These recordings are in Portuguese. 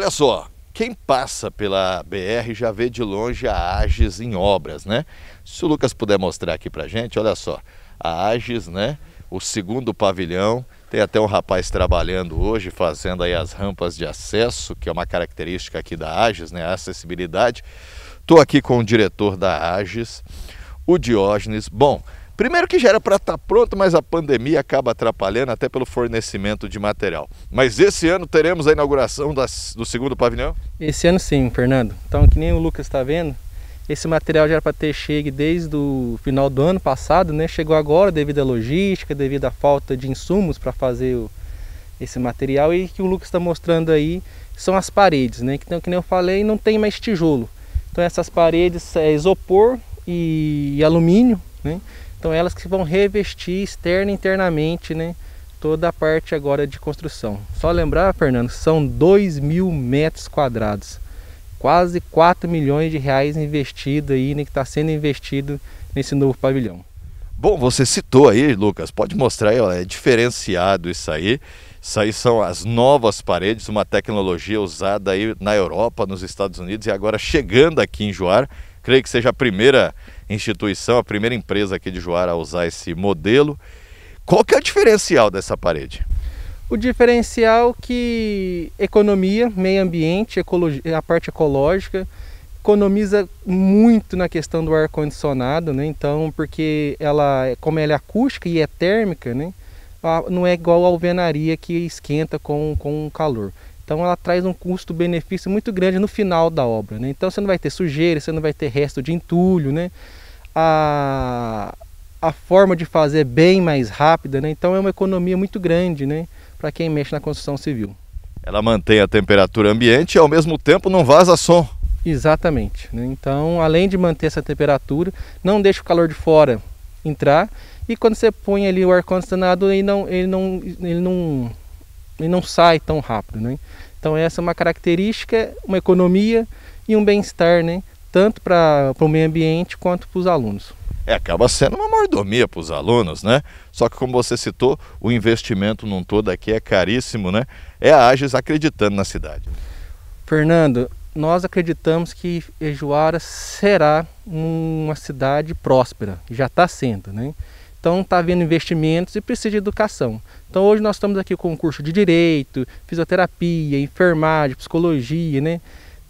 Olha só, quem passa pela BR já vê de longe a Ages em obras, né? Se o Lucas puder mostrar aqui pra gente, olha só, a Ages, né? O segundo pavilhão, tem até um rapaz trabalhando hoje, fazendo aí as rampas de acesso, que é uma característica aqui da Ages, né? A acessibilidade. Estou aqui com o diretor da Ages, o Diógenes. Bom, Primeiro que já era para estar tá pronto, mas a pandemia acaba atrapalhando até pelo fornecimento de material. Mas esse ano teremos a inauguração das, do segundo pavilhão? Esse ano sim, Fernando. Então, que nem o Lucas está vendo, esse material já era para ter chegue desde o final do ano passado, né? Chegou agora devido à logística, devido à falta de insumos para fazer o, esse material e que o Lucas está mostrando aí são as paredes, né? Então, que nem eu falei, não tem mais tijolo. Então essas paredes é isopor e alumínio, né? Então elas que vão revestir externa e internamente né, toda a parte agora de construção. Só lembrar, Fernando, são 2 mil metros quadrados. Quase 4 milhões de reais investido aí, né, que está sendo investido nesse novo pavilhão. Bom, você citou aí, Lucas, pode mostrar aí, ó, é diferenciado isso aí. Isso aí são as novas paredes, uma tecnologia usada aí na Europa, nos Estados Unidos e agora chegando aqui em Joar creio que seja a primeira instituição, a primeira empresa aqui de Juara a usar esse modelo. Qual que é o diferencial dessa parede? O diferencial que economia, meio ambiente, a parte ecológica, economiza muito na questão do ar condicionado, né? Então, porque ela, como ela é acústica e é térmica, né? Ah, não é igual a alvenaria que esquenta com, com calor. Então ela traz um custo-benefício muito grande no final da obra. Né? Então você não vai ter sujeira, você não vai ter resto de entulho, né? A, a forma de fazer é bem mais rápida, né? Então é uma economia muito grande, né? Para quem mexe na construção civil. Ela mantém a temperatura ambiente e ao mesmo tempo não vaza som. Exatamente. Né? Então, além de manter essa temperatura, não deixa o calor de fora entrar e quando você põe ali o ar condicionado, ele não, ele não, ele não e não sai tão rápido. Né? Então essa é uma característica, uma economia e um bem-estar, né? tanto para o meio ambiente quanto para os alunos. É, acaba sendo uma mordomia para os alunos, né? Só que como você citou, o investimento num todo aqui é caríssimo, né? É a Agis acreditando na cidade. Fernando, nós acreditamos que Ejuara será uma cidade próspera, já está sendo, né? Então está havendo investimentos e precisa de educação. Então hoje nós estamos aqui com um curso de direito, fisioterapia, enfermagem, psicologia, né?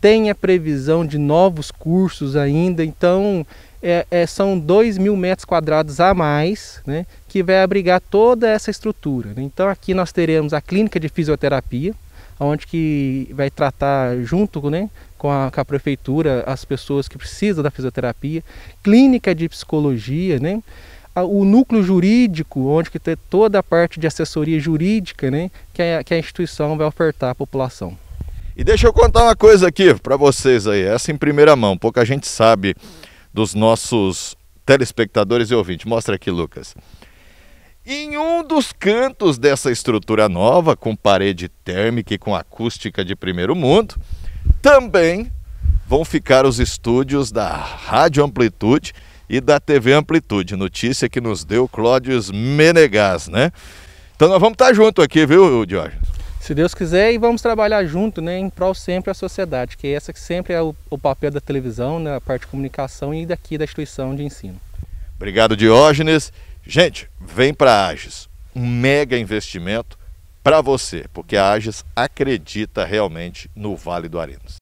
Tem a previsão de novos cursos ainda, então é, é, são 2 mil metros quadrados a mais, né? Que vai abrigar toda essa estrutura. Né? Então aqui nós teremos a clínica de fisioterapia, onde que vai tratar junto né, com, a, com a prefeitura as pessoas que precisam da fisioterapia, clínica de psicologia, né? o núcleo jurídico, onde que tem toda a parte de assessoria jurídica né, que, a, que a instituição vai ofertar à população. E deixa eu contar uma coisa aqui para vocês aí, essa em primeira mão, pouca gente sabe dos nossos telespectadores e ouvintes. Mostra aqui, Lucas. Em um dos cantos dessa estrutura nova, com parede térmica e com acústica de primeiro mundo, também vão ficar os estúdios da Rádio Amplitude, e da TV Amplitude. Notícia que nos deu Clódio Menegas, né? Então nós vamos estar tá junto aqui, viu, Diógenes? Se Deus quiser, e vamos trabalhar junto, né, em prol sempre da sociedade, que essa que sempre é o, o papel da televisão, na né, parte de comunicação e daqui da instituição de ensino. Obrigado, Diógenes. Gente, vem para a Ages, um mega investimento para você, porque a Ages acredita realmente no Vale do Arinos.